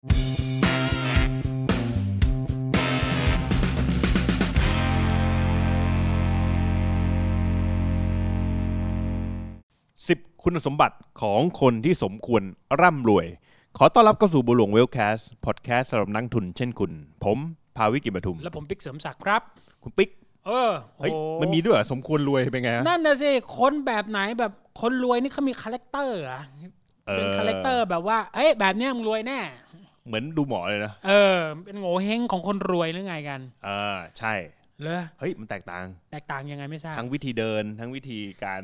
สิบคุณสมบัติของคนที่สมควรร่ำรวย ขอต้อนรับเข้าสู่บุหลวงเวลแคสพอดแคสต์สำหรับนักทุนเช่นคุณ ผม ภาวิกิัทุมและผมปิ๊กเสริมศักดิ์ครับ คุณปิ๊ก เออเฮ้ยมันมีด้วยสมควรรวยเป็นไงฮะนั่นนะสิคนแบบไหนแบบคนรวยนี่เขามีคาแรคเตอร์อะเป็นคาแรคเตอร์แบบว่าเอ้ยแบบเนี้ยมึงรวยแน่เหมือนดูหมอเลยนะเออเป็นโง่เฮงของคนรวยหรือไงกัน เออใช่เหรอเฮ้ยมันแตกต่าง แตกต่างยังไงไม่ทราบทั้งวิธีเดิน ทั้งวิธีการ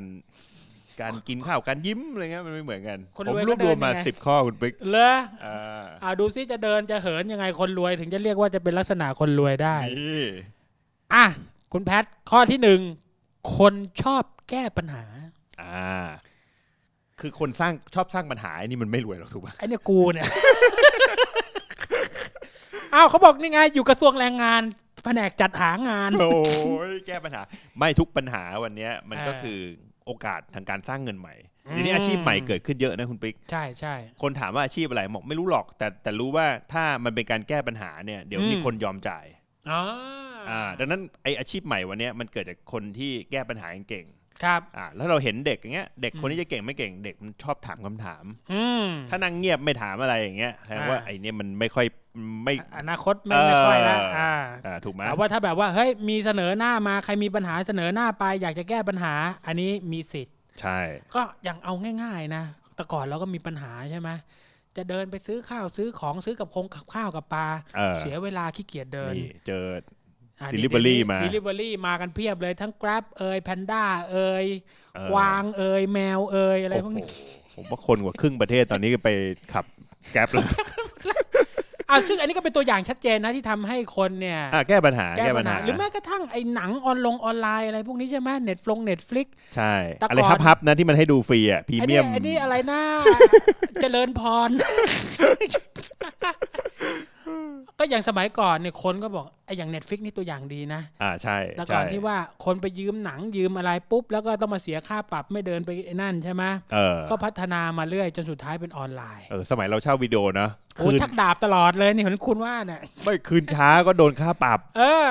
การกินข้าว การยิ้มอะไรเงี้ยมันไม่เหมือนกันนผมรวบรวมมาสิบข้อคุณปิ๊กเลอะ่าอ่าดูซิจะเดินจะเหินยังไงคนรวย ถึงจะเรียกว่าจะเป็นลักษณะคนรวยได้ีอ่ะคุณแพทข้อที่หนึ่งคนชอบแก้ปัญหา อ่า คือคนสร้างชอบสร้างปัญหาไอ้นี่มันไม่รวยหรอกถูกป่ะไอ้เนี่ยกูเนี่ยอ้าวเขาบอกนี่ไงอยู่กระทรวงแรงงานแผนกจัดหางานโอ้ยแก้ปัญหา ไม่ทุกปัญหาวันนี้มันก็คือโอกาสทางการสร้างเงินใหม่ทีนี้อาชีพใหม่เกิดขึ้นเยอะนะคุณปิ๊กใช่ใช่คนถามว่าอาชีพอะไรบอกไม่รู้หรอกแต่แต่รู้ว่าถ้ามันเป็นการแก้ปัญหาเนี่ยเดี๋ยวมีคนยอมจ่ายอ่าดังนั้นไออาชีพใหม่วันนี้มันเกิดจากคนที่แก้ปัญหาเก่งครับอ่าแล้วเราเห็นเด็กอย่างเงี้ย เด็กคนนี้จะเก่งไม่เก่งเด็กมันชอบถามคำถามอืถ้านั่งเงียบไม่ถามอะไรอย่างเงี้ยแสดงว่าไอ้นี่มันไม่ค่อยไม่อนาคตไม่ไม่ค่อยละอ่า ถูกไหมแต่ว่าถ้าแบบว่าเฮ้ยมีเสนอหน้ามาใครมีปัญหาเสนอหน้าไป อยากจะแก้ปัญหา อันนี้มีสิทธิ์ ใช่ ก็อย่างเอาง่าย ๆ นะแต่ก่อนเราก็มีปัญหาใช่ไหมจะเดินไปซื้อข้าวซื้อของซื้อกับคงกับข้าวกับปลาเสียเวลาขี้เกียจเดินเจอดิลิเวอรี่มาดิลิเวอรี่มากันเพียบเลย ทั้ง grab เอ่ย panda เอยกวางเอยแมวเอยอะไรพวกนี้ ผมว่าคนกว่าครึ่งประเทศตอนนี้ไปขับ grab แล้วอ่าซึ่งอันนี้ก็เป็นตัวอย่างชัดเจนนะที่ทำให้คนเนี่ยแก้ปัญหาแก้ปัญหาหรือแม้กระทั่งไอ้หนังออนลงออนไลน์อะไรพวกนี้ใช่ไหมเน็ตฟลงเน็ตฟลิกใช่ อะไรฮับับนะที่มันให้ดูฟรีอ่ะพรีเมียมอันนี้อะไรนะเจริญพรอย่างสมัยก่อนเนี่ยคนก็บอกไอ้อย่าง Netflix นี่ตัวอย่างดีนะ อ่าใช่แต่ก่อนที่ว่าคนไปยืมหนังยืมอะไรปุ๊บ แล้วก็ต้องมาเสียค่าปรับไม่เดินไปนั่นใช่ไหมเออ ก็พัฒนามาเรื่อยจนสุดท้ายเป็นออนไลน์ เออสมัยเราเช่าวิดีโอนะโอ้ชักดาบตลอดเลยนี่เห็นคุณว่าเนี่ยไม่คืนช้าก็โดนค่าปรับ เออ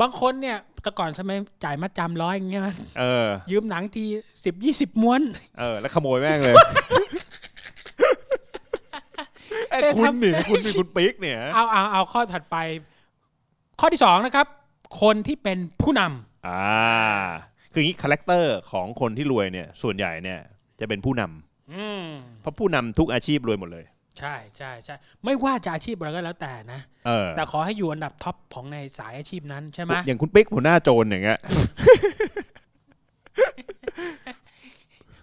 บางคนเนี่ยแต่ก่อนสมัยจ่ายมัดจำร้อยอย่างเงี้ยเออ ยืมหนังทีสิบยี่สิบม้วน เออแล้วขโมยแม่งเลยไอ้คุณเนี่ยคุณเป็นคุณปิ๊กเนี่ย เอาเอาเอาข้อถัดไป ข้อที่สองนะครับ คนที่เป็นผู้นำอ่า คืออย่างนี้คาแรคเตอร์ของคนที่รวยเนี่ย ส่วนใหญ่เนี่ย จะเป็นผู้นำเพราะผู้นำทุกอาชีพรวยหมดเลยใช่ใช่ใช่ไม่ว่าจะอาชีพอะไรก็แล้วแต่นะแต่ขอให้อยู่อันดับท็อปของในสายอาชีพนั้นใช่ไหมอย่างคุณปิ๊กหัวหน้าโจรอย่างเงี้ย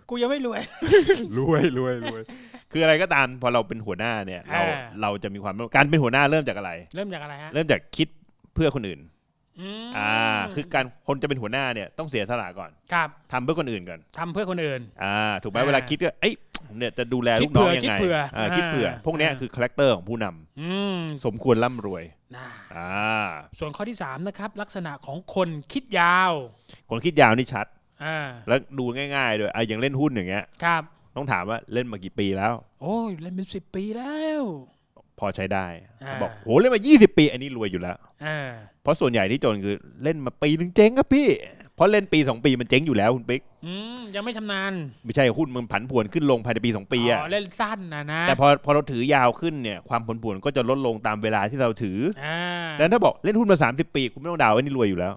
กูยังไม่รวย รวยรวยรวยคืออะไรก็ตามพอเราเป็นหัวหน้าเนี่ยเราเราจะมีความการเป็นหัวหน้าเริ่มจากอะไร เริ่มจากอะไรฮะเริ่มจากคิดเพื่อคนอื่นอ่า คือการคนจะเป็นหัวหน้าเนี่ยต้องเสียสละก่อน ครับทำเพื่อคนอื่นก่อนทำเพื่อคนอื่นอ่า ถูกไหมเวลาคิดก็เอ้ยเนี่ยจะดูแลลูกน้องยัคิดงไงเผื่อคิดเผื่อพวกนี้คือคาแรคเตอร์ของผู้นำอืมสมควรร่ำรวยอ่า ส่วนข้อที่สามนะครับลักษณะของคนคิดยาว คนคิดยาวนี่ชัดอ่าแล้วดูง่ายๆด้วยอ่ะอย่างเล่นหุ้นอย่างเงี้ยครับต้องถามว่าเล่นมากี่ปีแล้ว โอ้ยเล่นเป็นสิบปีแล้ว พอใช้ได้ บอกโหเล่นมายี่สิบปี อันนี้รวยอยู่แล้วเพราะส่วนใหญ่ที่จนคือเล่นมาปีนึงเจ๊งครับพี่เพราะเล่นปีสองปีมันเจ๊งอยู่แล้วคุณปิ๊กยังไม่ชำนาญไม่ใช่หุ้นมันผันผวนขึ้นลงภายในปีสองปีอะเล่นสั้นนะนะแต่พอพอเราถือยาวขึ้นเนี่ย ความผันผวนก็จะลดลงตามเวลาที่เราถือดังนั้นถ้าบอกเล่นหุ้นมาสามสิบปีคุณไม่ต้องดาวว่านี่รวยอยู่แล้ว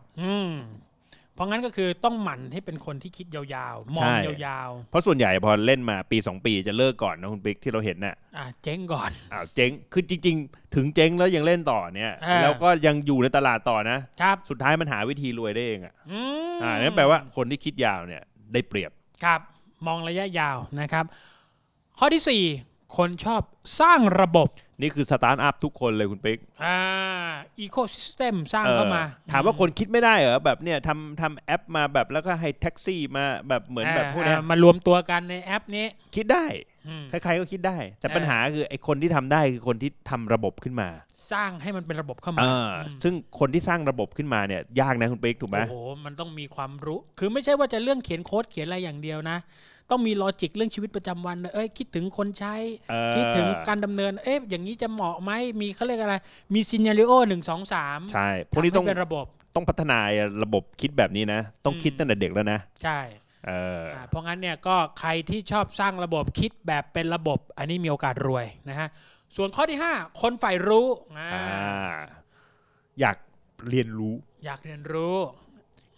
เพราะงั้นก็คือต้องหมั่นให้เป็นคนที่คิดยาวๆ มองยาวๆเพราะส่วนใหญ่พอเล่นมาปี 2 ปีจะเลิกก่อนนะคุณปิ๊กที่เราเห็นน่ะอ่ยเจ๊งก่อนอ่าเจ๊งคือจริงๆถึงเจ๊งแล้วยังเล่นต่อเนี่ยแล้วก็ยังอยู่ในตลาดต่อนะครับสุดท้ายมันหาวิธีรวยได้เองอ่ะอ่านั่นแปลว่าคนที่คิดยาวเนี่ยได้เปรียบครับ มองระยะยาวนะครับ ข้อที่ 4 คนชอบสร้างระบบนี่คือสตาร์ทอัพทุกคนเลยคุณปิ๊กอ่าอีโคซิสเต็มสร้างเข้ามา ถามว่าคนคิดไม่ได้เหรอแบบเนี่ยทำทำแอปมาแบบแล้วก็ให้แท็กซี่มาแบบเหมือนแบบพวกนี้มารวมตัวกันในแอปนี้คิดได้ใครๆก็คิดได้ แต่ปัญหาคือไอ้คนที่ทำได้คือคนที่ทำระบบขึ้นมา สร้างให้มันเป็นระบบเข้ามา ซึ่งคนที่สร้างระบบขึ้นมาเนี่ย ยากนะคุณปิ๊กถูกไหมโอ้โหมันต้องมีความรู้ คือไม่ใช่ว่าจะเรื่องเขียนโค้ด เขียนอะไรอย่างเดียวนะต้องมีลอจิกเรื่องชีวิตประจำวันเอ้ยคิดถึงคนใช้คิดถึงการดำเนิน เอ๊ะอย่างนี้จะเหมาะไหมมีเขาเรียกอะไรมีซีเนริโอหนึ่งสองสามใช่พวกนี้ต้องเป็นระบบต้องพัฒนาระบบคิดแบบนี้นะ ต้องคิดตั้งแต่เด็กแล้วนะ ใช่เเพราะงั้นเนี่ยก็ใครที่ชอบสร้างระบบคิดแบบเป็นระบบ อันนี้มีโอกาสรวยนะฮะส่วนข้อที่ 5 คนใฝ่รู้ออยากเรียนรู้ อยากเรียนรู้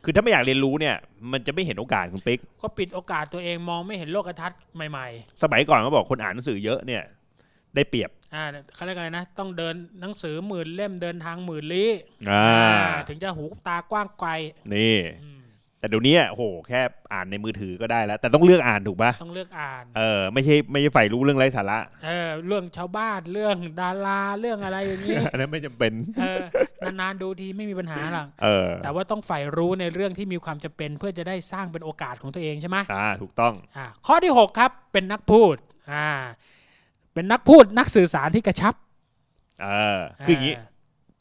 คือถ้าไม่อยากเรียนรู้เนี่ยมันจะไม่เห็นโอกาสคุณปิ๊ก ก็ปิดโอกาสตัวเองมองไม่เห็นโลกทัศน์ใหม่ๆ สมัยก่อนเขาบอกคนอ่านหนังสือเยอะเนี่ย ได้เปรียบ อ่าเขาเรียกอะไรนะต้องเดินหนังสือหมื่นเล่มเดินทางหมื่นลี้อ่าถึงจะหูตากว้างไกล นี่แต่เดี๋ยวนี้โห แค่อ่านในมือถือก็ได้แล้ว แต่ต้องเลือกอ่านถูกปะต้องเลือกอ่าน เออ ไม่ใช่ไม่ใช่ฝ่ายรู้เรื่องไร้สาระ เออ เรื่องชาวบ้าน เรื่องดารา เรื่องอะไรอย่างนี้ อันนั้นไม่จำเป็นเออนานๆดูทีไม่มีปัญหาหรอก เออ แต่ว่าต้องฝ่ายรู้ในเรื่องที่มีความจำเป็นเพื่อจะได้สร้างเป็นโอกาสของตัวเองใช่ไหมอ่า ถูกต้อง อ่าข้อที่6ครับ เป็นนักพูด อ่า เป็นนักพูดนักสื่อสารที่กระชับ เออคืออย่างนี้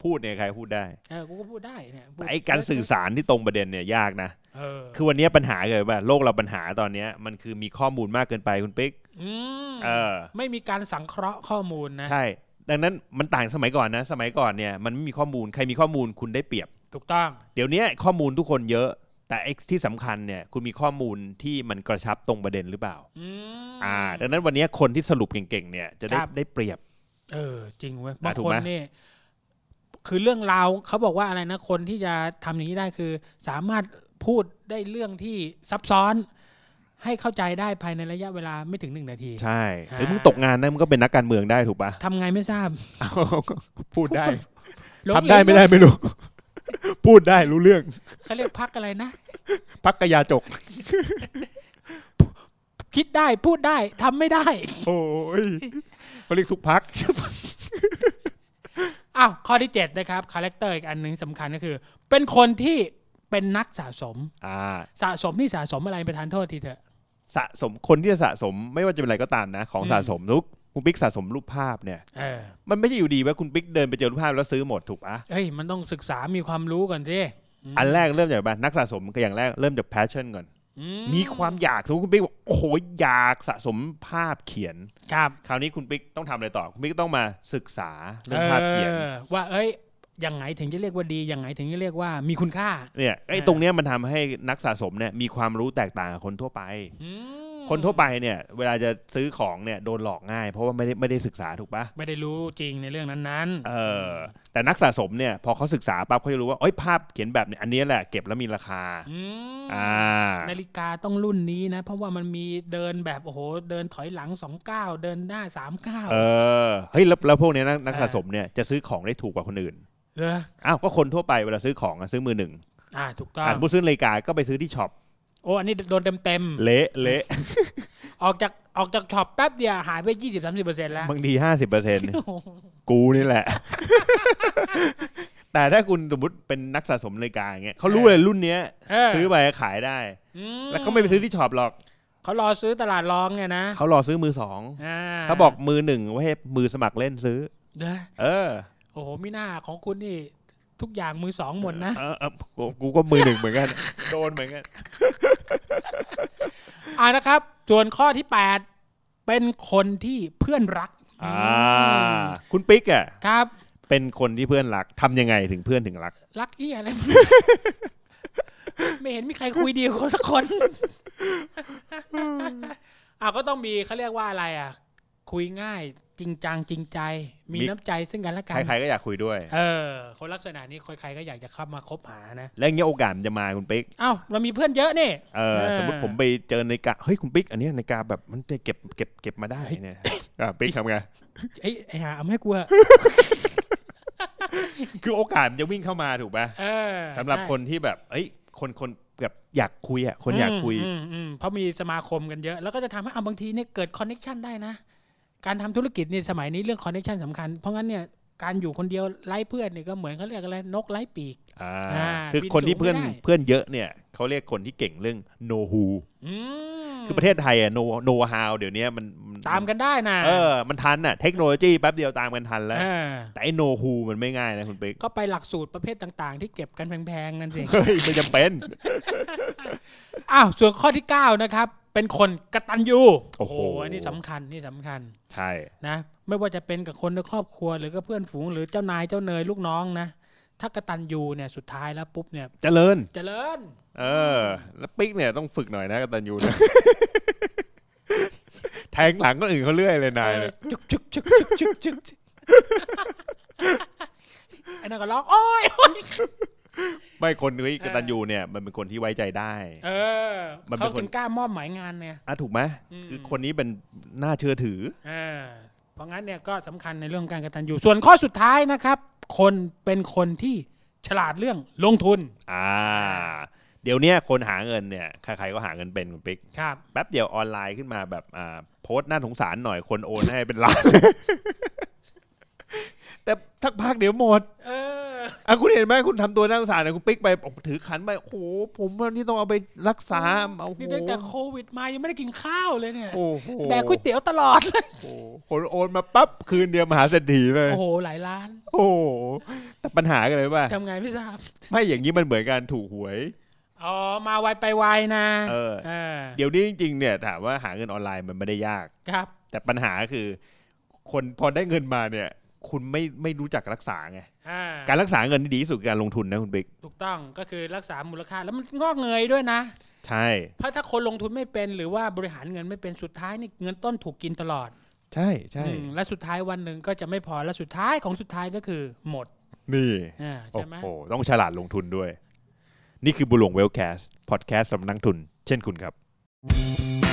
พูดเนี่ยใครพูดได้เออกูก็พูดได้เนี่ยไอ้การสื่อสารที่ตรงประเด็นเนี่ยยากนะคือวันนี้ปัญหาเลยว่าโลกเราปัญหาตอนเนี้ยมันคือมีข้อมูลมากเกินไปคุณปิ๊กเออ ไม่มีการสังเคราะห์ข้อมูลนะใช่ดังนั้นมันต่างสมัยก่อนนะสมัยก่อนเนี่ยมันไม่มีข้อมูลใครมีข้อมูลคุณได้เปรียบถูกต้อง เดี๋ยวนี้ข้อมูลทุกคนเยอะแต่ที่สำคัญเนี่ยคุณมีข้อมูลที่มันกระชับตรงประเด็นหรือเปล่าอ่า ดังนั้นวันนี้คนที่สรุปเก่งๆเนี่ยจะได้ได้เปรียบ เออจริงเว้ยบางคนเนี่ยคือเรื่องราวเขาบอกว่าอะไรนะคนที่จะทำอย่างนี้ได้คือ สามารถพูดได้เรื่องที่ซับซ้อน ให้เข้าใจได้ภายในระยะเวลาไม่ถึงหนึ่งนาทีใช่ไอ้มึงตกงานได้มึงก็เป็นนักการเมืองได้ถูกปะทำไงไม่ทราบพูดได้ทำได้ไม่ได้ไม่รู้พูดได้รู้เรื่องเขาเรียกพักอะไรนะพักกระยาจก คิดได้พูดได้ทำไม่ได้ โอ้ยเขาเรียกทุกพักาข้อที่7นะครับคาแรคเตอร์อีกอันหนึ่งสำคัญก็คือ เป็นคนที่เป็นนักสะสมอ่าสะสมที่สะสมอะไรประธานโทษทีเถอะ สะสมคนที่จะสะสมไม่ว่าจะเป็นอะไรก็ตามนะ ของสะสมลุกคุณปิ๊กสะสมรูปภาพเนี่ยอมันไม่ใช่อยู่ดีว่าคุณปิ๊กเดินไปเจอรูปภาพแล้วซื้อหมดถูกปะเฮ้ยมันต้องศึกษามีความรู้ก่อนสิ อันแรกเริ่มจากแบบนักสะสมก็อย่างแรกเริ่มจากแพชชั่นก่อนมีความอยากทุกคุณปิ๊กบอกโอ้ยอยากสะสมภาพเขียน ครับ คราวนี้คุณปิ๊กต้องทำอะไรต่อคุณปิ๊กต้องมาศึกษาเรื่องภาพเขียนว่า เอ้ยอย่างไงถึงจะเรียกว่าดี อย่างไงถึงจะเรียกว่า มีคุณค่า เนี่ยไอ้ตรงเนี้ยมันทำให้นักสะสมเนี่ยมีความรู้แตกต่างกับคนทั่วไปคนทั่วไปเนี่ยเวลาจะซื้อของเนี่ยโดนหลอกง่ายเพราะว่าไม่ได้ไม่ได้ศึกษาถูกปะไม่ได้รู้จริงในเรื่องนั้นๆเออแต่นักสะสมเนี่ยพอเขาศึกษาปั๊บเขาจะรู้ว่าเอ้ยภาพเขียนแบบเนี่ยอันนี้แหละเก็บแล้วมีราคาอ่านาฬิกาต้องรุ่นนี้นะเพราะว่ามันมีเดินแบบโอ้โหเดินถอยหลังสองก้าเดินหน้าสามก้าเออเฮ้ยแล้วพวกเนี้ยนักสะสมเนี่ยจะซื้อของได้ถูกกว่าคนอื่นเอออ้าวก็คนทั่วไปเวลาซื้อของซื้อมือหนึ่งอ่าถูกต้องสาผู้ซื้อนาฬิกาก็ไปซื้อที่ช็อปโอ้ อันนี้โดนเต็มเต็มเละเละออกจากออกจากช็อปแป๊บเดียวหายไปยี่สิบสามสิบเปอร์เซ็นต์แล้ว บางทีห้าสิบเปอร์เซ็นต์กูนี่แหละ แต่ถ้าคุณสมมติเป็นนักสะสมนาฬิกาอย่างเงี้ยเขารู้เลยรุ่นเนี้ยซื้อไปขายได้ แล้วเขาไม่ไปซื้อที่ช็อปหรอก เขารอซื้อตลาดรองไงนะ เขารอซื้อมือสอง เขาบอกมือหนึ่งว่าให้มือสมัครเล่นซื้อเออ โอ้โหมิน่าของคุณนี่ทุกอย่างมือสองหมดนะกูก็มือหนึ่งเหมือนกันโดนเหมือนกันอ่านะครับส่วนข้อที่แปดเป็นคนที่เพื่อนรัก อ่า คุณปิ๊กอ่ะ ครับ เป็นคนที่เพื่อนรักทำยังไงถึงเพื่อนถึงรัก รักที่อะไรไม่เห็นมีใครคุยดีคนสักคนอ่าก็ต้องมีเขาเรียกว่าอะไรอ่ะ คุยง่ายจริงจังจริงใจมีน้ำใจซึ่งกัน และกันใครๆก็อยากคุยด้วย เออคนลักษณะนี้ใครๆก็อยากจะเข้ามาคบหานะ แล้วยงเงี้ยโอกาสมันจะมาคุณปิ๊กอ้าวเรามีเพื่อนเยอะนี่เออสมมติผมไปเจอนากาเฮ้ยคุณปิ๊กอันนี้ในากาแบบมันจะเก็บเก็บเก็บมาได้เนี่ยอ่าปิ๊กทำไงไอ้ไอ้หาเอาไม่กลัว คือโอกาสมันจะวิ่งเข้ามาถูกป่ะสำหรับคนที่แบบเอ้ย คนคนแบบอยากคุยอ่ะคนอยากคุยเพราะมีสมาคมกันเยอะ แล้วก็จะทำให้เอาบางทีเนี่ยเกิดคอนเน็ชันได้นะการทำธุรกิจนี่สมัยนี้เรื่องคอนเนคชันสำคัญ เพราะงั้นเนี่ยการอยู่คนเดียวไร้เพื่อนเนี่ยก็เหมือนเขาเรียกอะไรนกไร้ปีก คือคนที่เพื่อนเพื่อนเยอะเนี่ยเขาเรียกคนที่เก่งเรื่องโนฮูคือประเทศไทยอะโนโนฮาวเดี๋ยวนี้มันตามกันได้นะเออมันทันอะเทคโนโลยีแป๊บเดียวตามกันทันแล้วแต่ไอโนฮูมันไม่ง่ายนะคุณเป๊กก็ไปหลักสูตรประเภทต่างๆ ที่เก็บกันแพง ๆ นั่นสิเฮ้ยไม่จำเป็น อ้าว ส่วนข้อที่ 9 นะครับ เป็นคนกระตันยูโอ้โห อันนี้สำคัญนี่สำคัญ ใช่นะ ไม่ว่าจะเป็นกับคนในครอบครัว หรือกับเพื่อนฝูงหรือเจ้านายเจ้าเนยลูกน้องนะถ้ากระตันยูเนี่ยสุดท้ายแล้วปุ๊บเนี่ยจเจริญเจริญ เออ แล้วปิ๊กเนี่ยต้องฝึกหน่อยนะกระตันยูนะแทงหลังก็อื่นเขาเรื่อยเลยนายจุกจุกจุกจุกจุกจุกไอ้นั่นก็ร้อง โอ้ยไม่คนนี้กตันยูเนี่ย มันเป็นคนที่ไว้ใจได้ เออ มันเป็นคนกล้ามอบหมายงานเนี่ยอ่ะถูกไหมคือคนนี้เป็นน่าเชื่อถือเเพราะงั้นเนี่ยก็สำคัญในเรื่องการกระตันอยู่ ส่วนข้อสุดท้ายนะครับ คนเป็นคนที่ฉลาดเรื่องลงทุน อ่า เดี๋ยวนี้คนหาเงินเนี่ยใครๆก็หาเงินเป็นคุณปิ๊ก ครับ แป๊บเดียวออนไลน์ขึ้นมาแบบ อ่าโพสต์น้าสงสารหน่อย คนโอนให้เป็นล้านแต่ทักพักเดี๋ยวหมดเอ่ะคุณเห็นไหมคุณทำตัวน่าสงสารนะคุณปิ๊กไปถือขันไป โอ้โห ผมวันนี้ต้องเอาไปรักษาโอ้โหนี่ตั้งแต่โควิดมายังไม่ได้กินข้าวเลยเนี่ยโอ้โหแดกก๋วยเตี๋ยวตลอดเลยโอ้โหคนโอนมาปั๊บคืนเดียวมหาเศรษฐีเลยโอ้โห หลายล้าน โอ้โห แต่ปัญหาก็นเลยป่ะทำไงพี่ทราบไม่อย่างนี้มันเหมือนการถูกหวย อ๋อ มาไวไปไวนะเออเดี๋ยวนี้จริงๆเนี่ยถามว่าหาเงินออนไลน์มันไม่ได้ยากครับ แต่ปัญหาคือ คนพอได้เงินมาเนี่ยคุณไม่ไม่รู้จักรักษาไง การรักษาเงินที่ดีที่สุดคือการลงทุนนะคุณบิ๊กถูกต้องก็คือรักษามูลค่าแล้วมันงอกเงยด้วยนะ ใช่ เพราะถ้าคนลงทุนไม่เป็นหรือว่าบริหารเงินไม่เป็นสุดท้ายนี่เงินต้นถูกกินตลอด ใช่ใช่ และสุดท้ายวันหนึ่งก็จะไม่พอและสุดท้ายของสุดท้ายก็คือ หมด นี่โอ้ใช่ไหมโหต้องฉลาดลงทุนด้วย นี่คือบุหลงเวลแคสต์พอดแคสต์สำหรับนักทุน เช่นคุณครับ